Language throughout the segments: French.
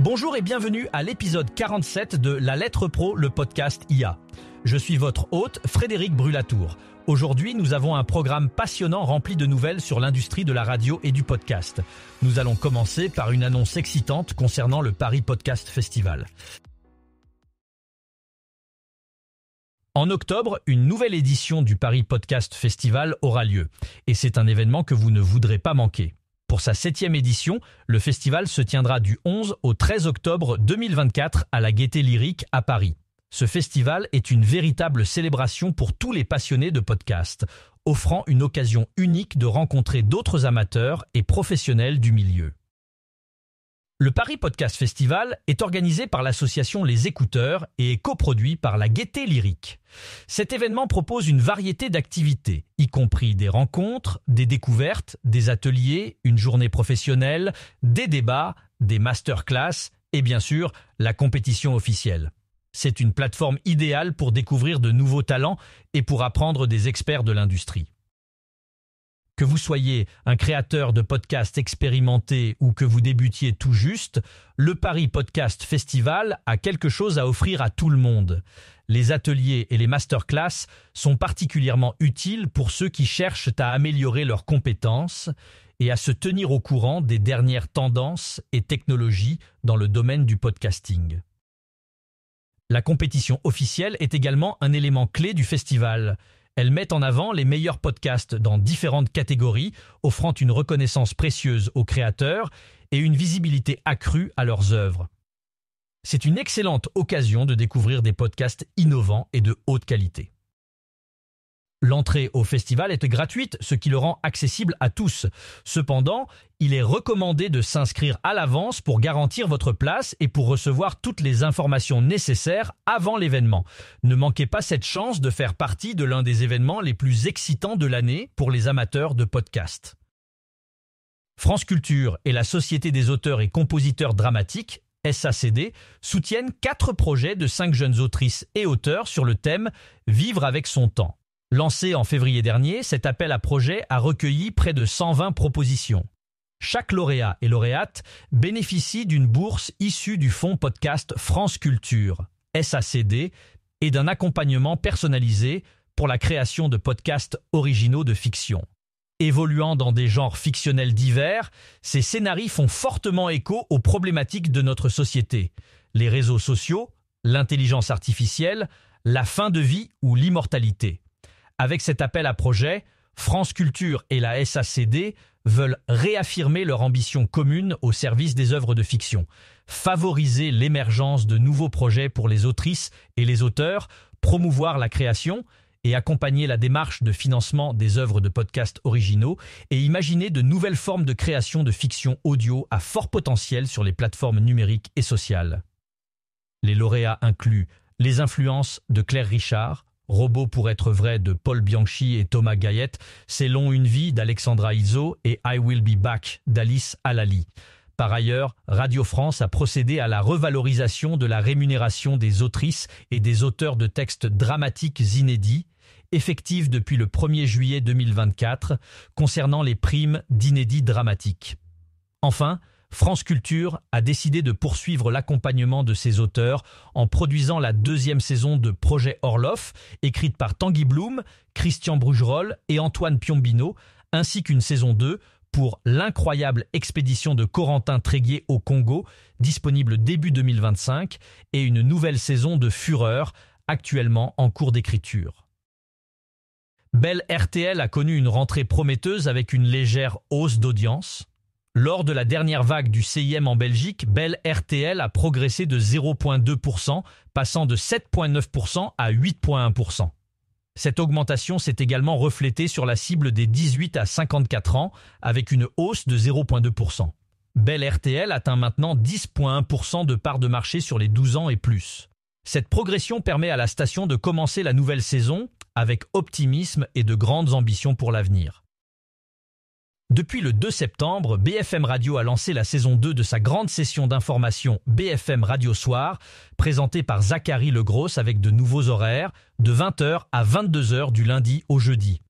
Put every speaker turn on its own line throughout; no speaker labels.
Bonjour et bienvenue à l'épisode 47 de La Lettre Pro, le podcast IA. Je suis votre hôte, Frédéric Brulatour. Aujourd'hui, nous avons un programme passionnant rempli de nouvelles sur l'industrie de la radio et du podcast. Nous allons commencer par une annonce excitante concernant le Paris Podcast Festival. En octobre, une nouvelle édition du Paris Podcast Festival aura lieu, et c'est un événement que vous ne voudrez pas manquer. Pour sa septième édition, le festival se tiendra du 11 au 13 octobre 2024 à la Gaîté Lyrique à Paris. Ce festival est une véritable célébration pour tous les passionnés de podcast, offrant une occasion unique de rencontrer d'autres amateurs et professionnels du milieu. Le Paris Podcast Festival est organisé par l'association Les Écouteurs et est coproduit par la Gaieté Lyrique. Cet événement propose une variété d'activités, y compris des rencontres, des découvertes, des ateliers, une journée professionnelle, des débats, des masterclass et bien sûr la compétition officielle. C'est une plateforme idéale pour découvrir de nouveaux talents et pour apprendre des experts de l'industrie. Que vous soyez un créateur de podcast expérimenté ou que vous débutiez tout juste, le Paris Podcast Festival a quelque chose à offrir à tout le monde. Les ateliers et les masterclass sont particulièrement utiles pour ceux qui cherchent à améliorer leurs compétences et à se tenir au courant des dernières tendances et technologies dans le domaine du podcasting. La compétition officielle est également un élément clé du festival. Elles mettent en avant les meilleurs podcasts dans différentes catégories, offrant une reconnaissance précieuse aux créateurs et une visibilité accrue à leurs œuvres. C'est une excellente occasion de découvrir des podcasts innovants et de haute qualité. L'entrée au festival est gratuite, ce qui le rend accessible à tous. Cependant, il est recommandé de s'inscrire à l'avance pour garantir votre place et pour recevoir toutes les informations nécessaires avant l'événement. Ne manquez pas cette chance de faire partie de l'un des événements les plus excitants de l'année pour les amateurs de podcasts. France Culture et la Société des auteurs et compositeurs dramatiques SACD, soutiennent quatre projets de cinq jeunes autrices et auteurs sur le thème Vivre avec son temps. Lancé en février dernier, cet appel à projet a recueilli près de 120 propositions. Chaque lauréat et lauréate bénéficie d'une bourse issue du fonds podcast France Culture, SACD, et d'un accompagnement personnalisé pour la création de podcasts originaux de fiction. Évoluant dans des genres fictionnels divers, ces scénarii font fortement écho aux problématiques de notre société. Les réseaux sociaux, l'intelligence artificielle, la fin de vie ou l'immortalité. Avec cet appel à projet, France Culture et la SACD veulent réaffirmer leur ambition commune au service des œuvres de fiction, favoriser l'émergence de nouveaux projets pour les autrices et les auteurs, promouvoir la création et accompagner la démarche de financement des œuvres de podcasts originaux et imaginer de nouvelles formes de création de fiction audio à fort potentiel sur les plateformes numériques et sociales. Les lauréats incluent les influences de Claire Richard, Robot pour être vrai de Paul Bianchi et Thomas Gaillette, C'est long une vie d'Alexandra Izzo et I Will Be Back d'Alice Alali. Par ailleurs, Radio France a procédé à la revalorisation de la rémunération des autrices et des auteurs de textes dramatiques inédits, effective depuis le 1er juillet 2024, concernant les primes d'inédits dramatiques. Enfin, France Culture a décidé de poursuivre l'accompagnement de ses auteurs en produisant la deuxième saison de Projet Orloff, écrite par Tanguy Blum, Christian Brugerolles et Antoine Piombino, ainsi qu'une saison 2 pour l'incroyable expédition de Corentin Tréguier au Congo, disponible début 2025, et une nouvelle saison de Fureur, actuellement en cours d'écriture. Belle RTL a connu une rentrée prometteuse avec une légère hausse d'audience. Lors de la dernière vague du CIM en Belgique, Bell RTL a progressé de 0,2%, passant de 7,9% à 8,1%. Cette augmentation s'est également reflétée sur la cible des 18 à 54 ans, avec une hausse de 0,2%. Bell RTL atteint maintenant 10,1% de part de marché sur les 12 ans et plus. Cette progression permet à la station de commencer la nouvelle saison avec optimisme et de grandes ambitions pour l'avenir. Depuis le 2 septembre, BFM Radio a lancé la saison 2 de sa grande session d'information BFM Radio Soir, présentée par Zachary Legros avec de nouveaux horaires, de 20h à 22h du lundi au jeudi.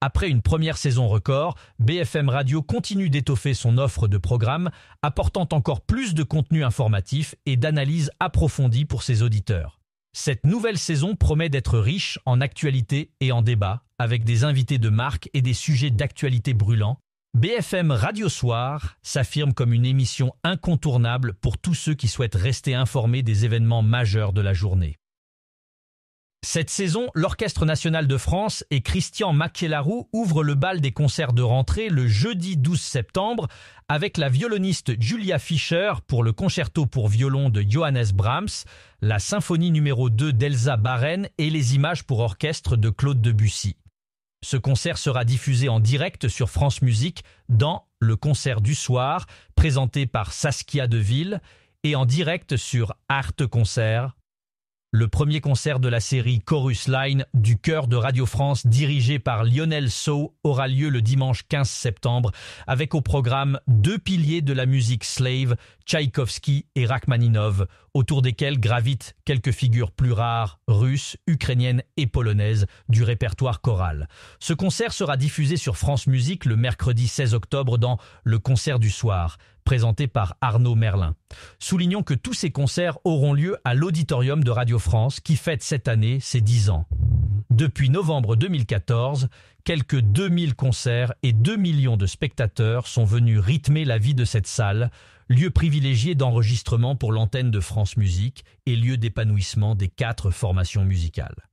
Après une première saison record, BFM Radio continue d'étoffer son offre de programmes, apportant encore plus de contenu informatif et d'analyse approfondie pour ses auditeurs. Cette nouvelle saison promet d'être riche en actualité et en débat, avec des invités de marque et des sujets d'actualité brûlants, BFM Radio Soir s'affirme comme une émission incontournable pour tous ceux qui souhaitent rester informés des événements majeurs de la journée. Cette saison, l'Orchestre national de France et Christian Macchielaroux ouvrent le bal des concerts de rentrée le jeudi 12 septembre avec la violoniste Julia Fischer pour le concerto pour violon de Johannes Brahms, la symphonie numéro 2 d'Elsa Baren et les images pour orchestre de Claude Debussy. Ce concert sera diffusé en direct sur France Musique dans Le Concert du Soir, présenté par Saskia Deville, et en direct sur Art Concert le premier concert de la série Chorus Line du chœur de Radio France dirigé par Lionel Sau aura lieu le dimanche 15 septembre avec au programme deux piliers de la musique slave, Tchaïkovski et Rachmaninov, autour desquels gravitent quelques figures plus rares, russes, ukrainiennes et polonaises du répertoire choral. Ce concert sera diffusé sur France Musique le mercredi 16 octobre dans Le concert du soir présenté par Arnaud Merlin. Soulignons que tous ces concerts auront lieu à l'auditorium de Radio France qui fête cette année ses 10 ans. Depuis novembre 2014, quelques 2000 concerts et 2 millions de spectateurs sont venus rythmer la vie de cette salle, lieu privilégié d'enregistrement pour l'antenne de France Musique et lieu d'épanouissement des quatre formations musicales.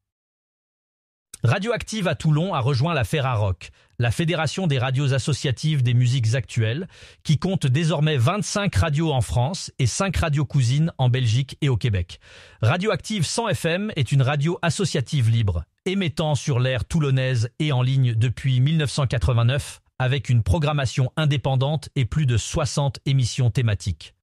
Radioactive à Toulon a rejoint la Ferrarock, la Fédération des radios associatives des musiques actuelles, qui compte désormais 25 radios en France et 5 radios cousines en Belgique et au Québec. Radioactive 100 FM est une radio associative libre, émettant sur l'air toulonnaise et en ligne depuis 1989, avec une programmation indépendante et plus de 60 émissions thématiques.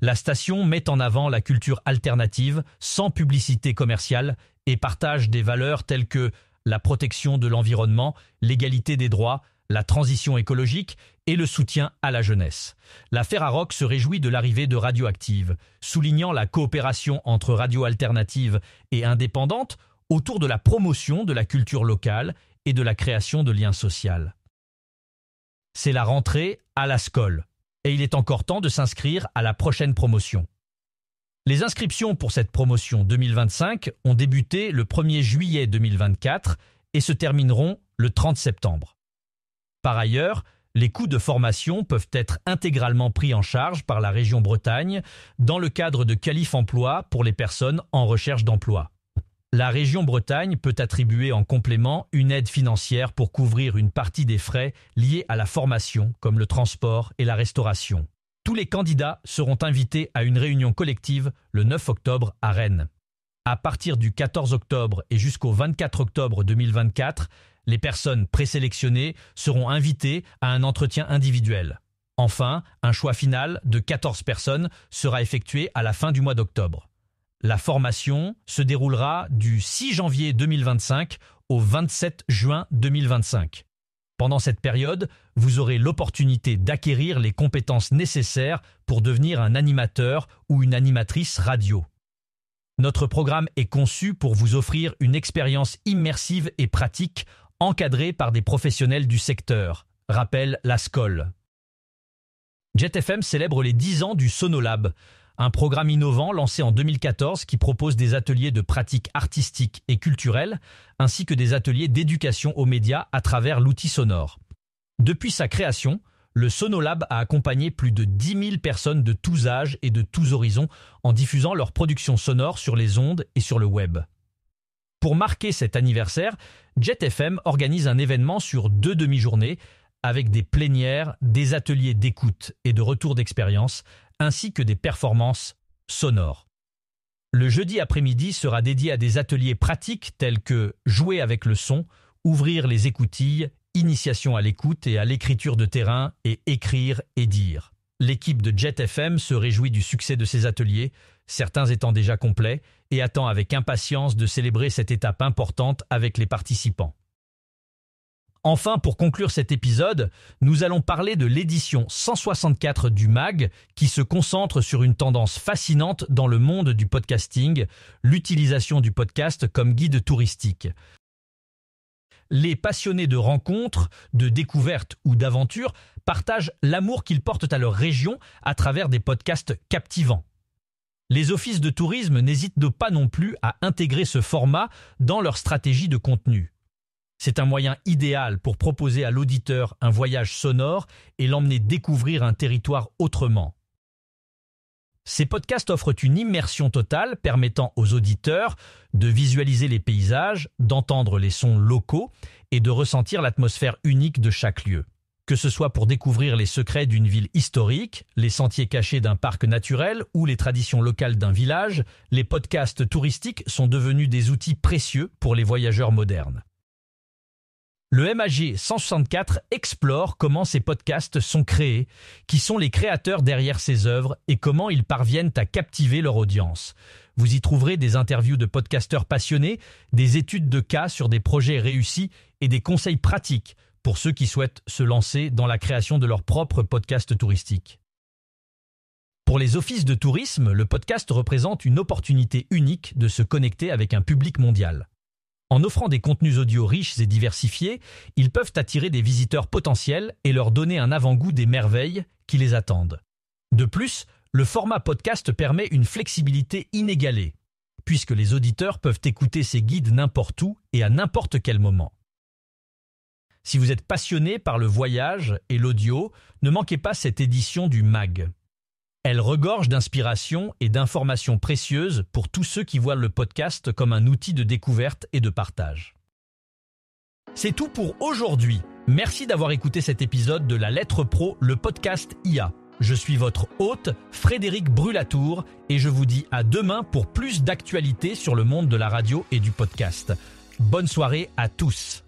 La station met en avant la culture alternative, sans publicité commerciale, et partage des valeurs telles que la protection de l'environnement, l'égalité des droits, la transition écologique et le soutien à la jeunesse. La Ferraroc se réjouit de l'arrivée de Radioactive, soulignant la coopération entre Radio Alternative et indépendantes autour de la promotion de la culture locale et de la création de liens sociaux. C'est la rentrée à la SCOL, et il est encore temps de s'inscrire à la prochaine promotion. Les inscriptions pour cette promotion 2025 ont débuté le 1er juillet 2024 et se termineront le 30 septembre. Par ailleurs, les coûts de formation peuvent être intégralement pris en charge par la région Bretagne dans le cadre de Calif Emploi pour les personnes en recherche d'emploi. La région Bretagne peut attribuer en complément une aide financière pour couvrir une partie des frais liés à la formation, comme le transport et la restauration. Tous les candidats seront invités à une réunion collective le 9 octobre à Rennes. À partir du 14 octobre et jusqu'au 24 octobre 2024, les personnes présélectionnées seront invitées à un entretien individuel. Enfin, un choix final de 14 personnes sera effectué à la fin du mois d'octobre. La formation se déroulera du 6 janvier 2025 au 27 juin 2025. Pendant cette période, vous aurez l'opportunité d'acquérir les compétences nécessaires pour devenir un animateur ou une animatrice radio. Notre programme est conçu pour vous offrir une expérience immersive et pratique encadrée par des professionnels du secteur, rappelle la SCOL. JetFM célèbre les 10 ans du Sonolab, un programme innovant lancé en 2014 qui propose des ateliers de pratiques artistiques et culturelles, ainsi que des ateliers d'éducation aux médias à travers l'outil sonore. Depuis sa création, le Sonolab a accompagné plus de 10 000 personnes de tous âges et de tous horizons en diffusant leurs productions sonores sur les ondes et sur le web. Pour marquer cet anniversaire, JetFM organise un événement sur deux demi-journées avec des plénières, des ateliers d'écoute et de retour d'expérience, ainsi que des performances sonores. Le jeudi après-midi sera dédié à des ateliers pratiques tels que jouer avec le son, ouvrir les écoutilles initiation à l'écoute et à l'écriture de terrain et écrire et dire. L'équipe de Jet FM se réjouit du succès de ces ateliers, certains étant déjà complets, et attend avec impatience de célébrer cette étape importante avec les participants. Enfin, pour conclure cet épisode, nous allons parler de l'édition 164 du MAG qui se concentre sur une tendance fascinante dans le monde du podcasting, l'utilisation du podcast comme guide touristique les passionnés de rencontres, de découvertes ou d'aventures partagent l'amour qu'ils portent à leur région à travers des podcasts captivants. Les offices de tourisme n'hésitent pas non plus à intégrer ce format dans leur stratégie de contenu. C'est un moyen idéal pour proposer à l'auditeur un voyage sonore et l'emmener découvrir un territoire autrement. Ces podcasts offrent une immersion totale permettant aux auditeurs de visualiser les paysages, d'entendre les sons locaux et de ressentir l'atmosphère unique de chaque lieu. Que ce soit pour découvrir les secrets d'une ville historique, les sentiers cachés d'un parc naturel ou les traditions locales d'un village, les podcasts touristiques sont devenus des outils précieux pour les voyageurs modernes. Le MAG 164 explore comment ces podcasts sont créés, qui sont les créateurs derrière ces œuvres et comment ils parviennent à captiver leur audience. Vous y trouverez des interviews de podcasteurs passionnés, des études de cas sur des projets réussis et des conseils pratiques pour ceux qui souhaitent se lancer dans la création de leur propre podcast touristique. Pour les offices de tourisme, le podcast représente une opportunité unique de se connecter avec un public mondial. En offrant des contenus audio riches et diversifiés, ils peuvent attirer des visiteurs potentiels et leur donner un avant-goût des merveilles qui les attendent. De plus, le format podcast permet une flexibilité inégalée, puisque les auditeurs peuvent écouter ces guides n'importe où et à n'importe quel moment. Si vous êtes passionné par le voyage et l'audio, ne manquez pas cette édition du MAG, elle regorge d'inspiration et d'informations précieuses pour tous ceux qui voient le podcast comme un outil de découverte et de partage. C'est tout pour aujourd'hui. Merci d'avoir écouté cet épisode de La Lettre Pro, le podcast IA. Je suis votre hôte, Frédéric Brulatour, et je vous dis à demain pour plus d'actualités sur le monde de la radio et du podcast. Bonne soirée à tous.